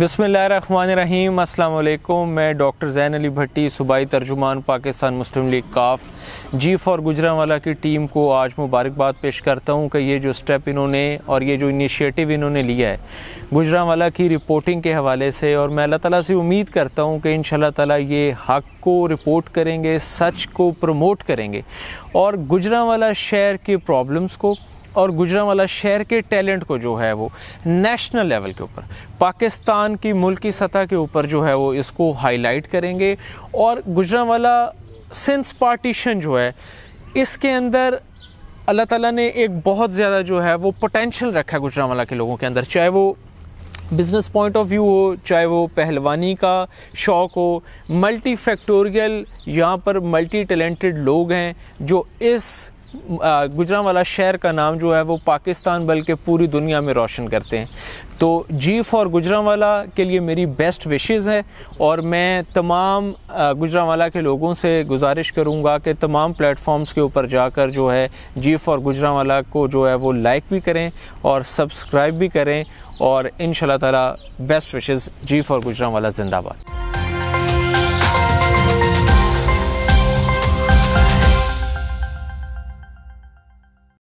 बसमीम अल्लाम मैं डॉक्टर जैन अली भट्टी सूबाई तर्जुमान पाकिस्तान मुस्लिम लीग काफ जी फॉर गुजरावाला की टीम को आज मुबारकबाद पेश करता हूँ कि ये जो स्टेप इन्होंने और ये जो इनिशिएटिव इन्होंने लिया है गुजरावाला की रिपोर्टिंग के हवाले से और मैं अल्लाह ताला से उम्मीद करता हूँ कि इन ताला ये हक को रिपोर्ट करेंगे सच को प्रमोट करेंगे और गुजरावाला शहर के प्रॉब्लम्स को और गुजरावाला शहर के टैलेंट को जो है वो नेशनल लेवल के ऊपर पाकिस्तान की मुल्क की सतह के ऊपर जो है वो इसको हाईलाइट करेंगे और गुजरावाला सिंस पार्टीशन जो है इसके अंदर अल्लाह ताला ने एक बहुत ज़्यादा जो है वो पोटेंशियल रखा है गुजरावाला के लोगों के अंदर चाहे वो बिज़नेस पॉइंट ऑफ व्यू हो चाहे वो पहलवानी का शौक़ हो मल्टी फैक्टोरियल यहाँ पर मल्टी टैलेंटेड लोग हैं जो इस गुजरावाला शहर का नाम जो है वो पाकिस्तान बल्कि पूरी दुनिया में रोशन करते हैं तो जी फॉर गुजरावाला के लिए मेरी बेस्ट विशेज़ है और मैं तमाम गुजरावाला के लोगों से गुजारिश करूँगा कि तमाम प्लेटफॉर्म्स के ऊपर जाकर जो है जी फॉर गुजरावाला को जो है वो लाइक भी करें और सब्सक्राइब भी करें और इन ताला best wishes G for Gujranwala जिंदाबाद